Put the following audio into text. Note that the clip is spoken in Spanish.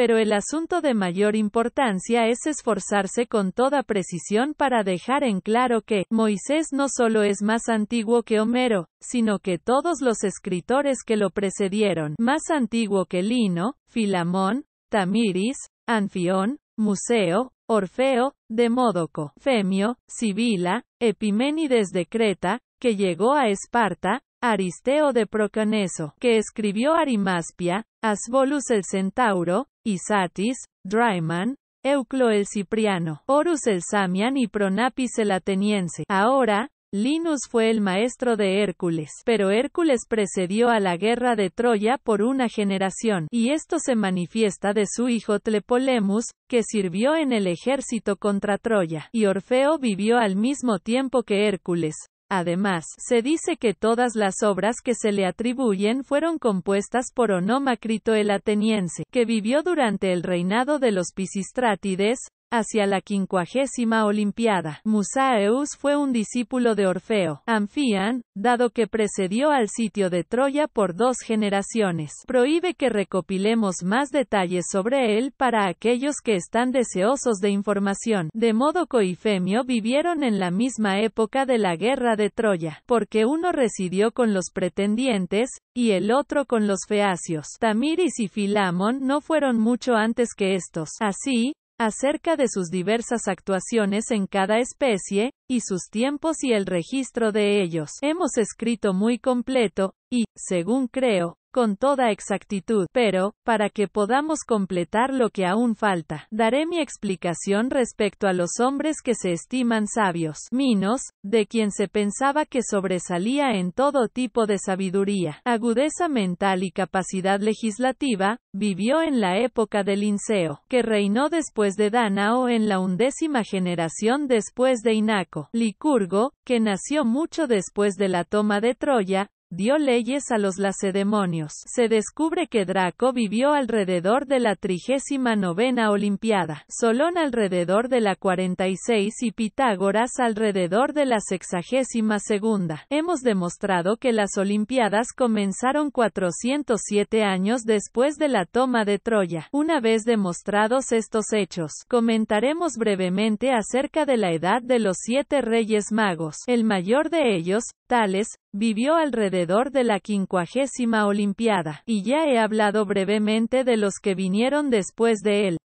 pero el asunto de mayor importancia es esforzarse con toda precisión para dejar en claro que Moisés no solo es más antiguo que Homero, sino que todos los escritores que lo precedieron, más antiguo que Lino, Filamón, Tamiris, Anfión, Museo, Orfeo, Demódoco, Femio, Sibila, Epiménides de Creta, que llegó a Esparta, Aristeo de Procaneso, que escribió Arimaspia, Asbolus el Centauro, Isatis, Dryman, Euclo el Cipriano, Horus el Samian y Pronapis el Ateniense. Ahora, Linus fue el maestro de Hércules, pero Hércules precedió a la guerra de Troya por una generación, y esto se manifiesta de su hijo Tlepolemus, que sirvió en el ejército contra Troya, y Orfeo vivió al mismo tiempo que Hércules, Además, se dice que todas las obras que se le atribuyen fueron compuestas por Onomacrito el ateniense, que vivió durante el reinado de los Pisistrátides, hacia la quincuagésima Olimpiada. Musaeus fue un discípulo de Orfeo, Anfían, dado que precedió al sitio de Troya por dos generaciones. Prohíbe que recopilemos más detalles sobre él para aquellos que están deseosos de información. De modo Coifemio vivieron en la misma época de la guerra de Troya, porque uno residió con los pretendientes, y el otro con los feacios. Tamiris y Filamón no fueron mucho antes que estos. Así, acerca de sus diversas actuaciones en cada especie, y sus tiempos y el registro de ellos. Hemos escrito muy completo, y, según creo, con toda exactitud, pero, para que podamos completar lo que aún falta, daré mi explicación respecto a los hombres que se estiman sabios, Minos, de quien se pensaba que sobresalía en todo tipo de sabiduría, agudeza mental y capacidad legislativa, vivió en la época del Linceo, que reinó después de Danao en la undécima generación después de Inaco, Licurgo, que nació mucho después de la toma de Troya, dio leyes a los lacedemonios. Se descubre que Draco vivió alrededor de la novena Olimpiada, Solón alrededor de la 46 y Pitágoras alrededor de la segunda. Hemos demostrado que las Olimpiadas comenzaron 407 años después de la toma de Troya. Una vez demostrados estos hechos, comentaremos brevemente acerca de la edad de los siete reyes magos. El mayor de ellos, Tales, Vivió alrededor de la quincuagésima Olimpiada, y ya he hablado brevemente de los que vinieron después de él.